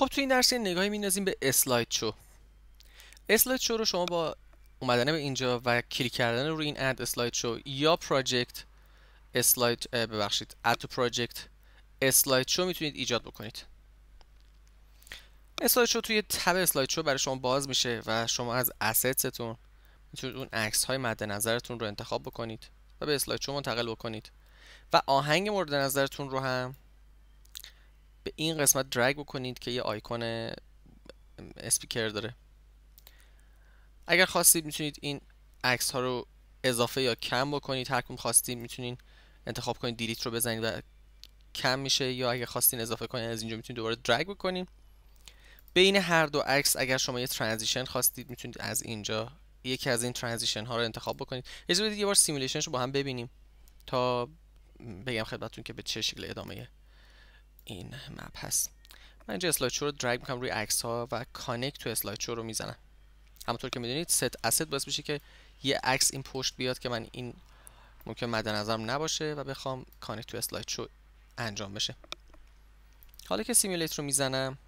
خب تو این درس یه نگاهی میندازیم به اسلاید شو اسلاید شو رو شما با اومدن به اینجا و کلیک کردن روی این اد اسلاید شو یا پراجکت اسلاید ببخشید اد تو پراجکت اسلاید شو میتونید ایجاد بکنید اسلاید شو توی تب اسلاید شو برای شما باز میشه و شما از تون میتونید اون عکس های مد نظرتون رو انتخاب بکنید و به اسلاید شو منتقل بکنید و آهنگ مورد نظرتون رو هم به این قسمت درگ بکنید که یه آیکون اسپیکر داره اگر خواستید میتونید این عکس ها رو اضافه یا کم بکنید هر کم خواستید میتونید انتخاب کنید دیلیت رو بزنید و کم میشه یا اگر خواستین اضافه کنید از اینجا میتونید دوباره درگ بکنید بین هر دو عکس اگر شما یه ترانزیشن خواستید میتونید از اینجا یکی از این ترانزیشن ها رو انتخاب بکنید اجازه بدید یه بار سیمولیشنش رو با هم ببینیم تا بگم خدمتتون که به چه شکل ادامه این مپ هست من اینجا اسلاید شو رو درگ میکنم روی عکس ها و کانکت تو اسلاید شو رو میزنم همونطور که میدونید ست اسید باعث میشه که یه عکس این پشت بیاد که من این ممکن مد نظرم نباشه و بخوام کانکت تو اسلاید شو انجام بشه حالا که سیمولیت رو میزنم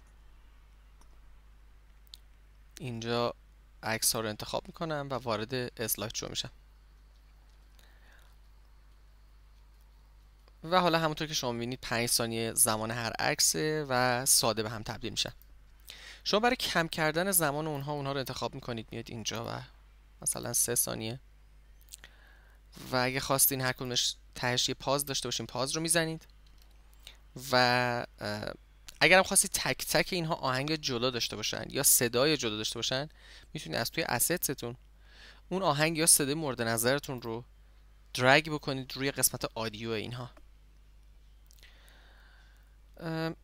اینجا عکس ها رو انتخاب میکنم و وارد اسلاید شو میشم و حالا همونطور که شما میبینید 5 ثانیه زمان هر عکس و ساده به هم تبدیل میشن شما برای کم کردن زمان اونها اونها رو انتخاب میکنید میاد اینجا و مثلا 3 ثانیه و اگه خواستین هر کدومش تهش یه پاز داشته باشین پاز رو میزنید و اگرم خواستید تک تک اینها آهنگ جدا داشته باشن یا صدای جدا داشته باشن میتونید از توی اسیتستون اون آهنگ یا صدای مورد نظرتون رو درگ بکنید روی قسمت آدیو اینها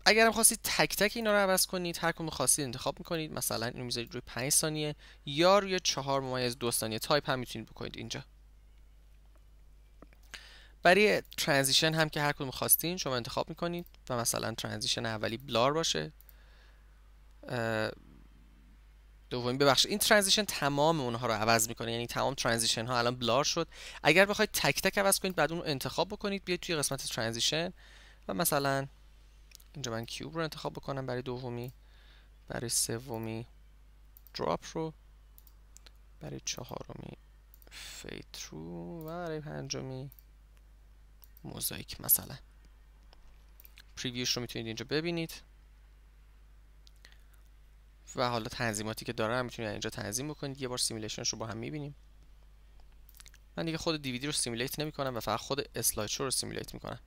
اگرم خواستید تک تک اینا رو عوض کنید هر کدوم خواستید انتخاب میکنید مثلا اینو میذارید روی 5 ثانیه یا روی 4 ممیز 2 ثانیه تایپ هم میتونید بکنید اینجا برای ترانزیشن هم که هر کدوم خواستین شما انتخاب میکنید و مثلا ترانزیشن اولی بلار باشه دومی ببخشید این ترانزیشن تمام اونها رو عوض میکنه یعنی تمام ترانزیشن ها الان بلار شد اگر بخواید تک تک عوض کنید بعد اون رو انتخاب بکنید بیاید توی قسمت ترانزیشن و مثلا اینجا من کیوب رو انتخاب بکنم برای دومی برای سومی دراپ رو برای چهارمی فیترو و برای پنجمی موزاییک مثلا پریویوش رو میتونید اینجا ببینید و حالا تنظیماتی که داره میتونید اینجا تنظیم بکنید یه بار سیمیلیشنش رو با هم میبینیم من دیگه خود دیویدی رو سیمیلیت نمی کنم و فقط خود اسلایدشو رو سیمیلیت میکنم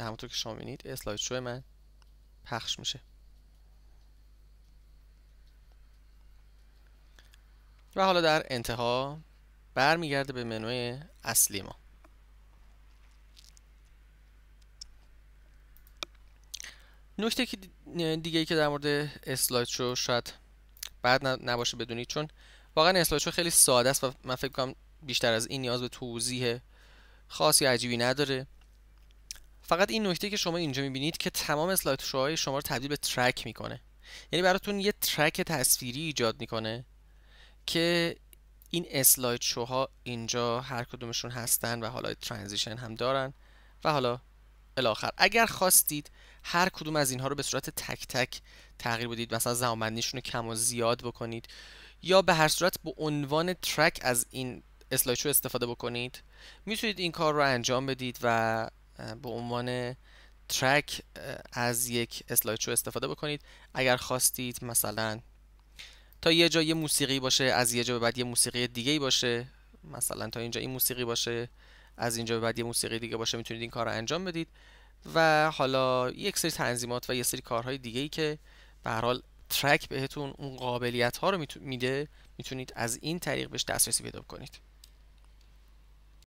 همونطور که شما بینید اسلاید شو من پخش میشه و حالا در انتها برمیگرده به منوی اصلی ما نکته که دیگه که در مورد اسلاید شو شاید بعد نباشه بدونید چون واقعا اسلاید شو خیلی ساده است و من فکر کنم بیشتر از این نیاز به توضیح خاصی عجیبی نداره فقط این نکته که شما اینجا میبینید که تمام اسلاید شوهای شما رو تبدیل به ترک میکنه یعنی براتون یه ترک تصویری ایجاد میکنه که این اسلاید شوها اینجا هر کدومشون هستن و حالا ترانزیشن هم دارن و حالا الاخر اگر خواستید هر کدوم از اینها رو به صورت تک تک تغییر بدید مثلا زمانبندیشون رو کم و زیاد بکنید یا به هر صورت به عنوان ترک از این اسلایدشو استفاده بکنید میتونید این کار رو انجام بدید و به عنوان ترک از یک اسلاید استفاده بکنید اگر خواستید مثلا تا یه جا یه موسیقی باشه از یه جا به بعد یه موسیقی دیگه باشه مثلا تا اینجا این موسیقی باشه از اینجا به بعد یه موسیقی دیگه باشه میتونید این کار رو انجام بدید و حالا یک سری تنظیمات و یه سری کارهای دیگه ای که به حال ترک بهتون اون قابلیت ها رو میده میتونید از این طریق بهش دسترسی پیدا کنید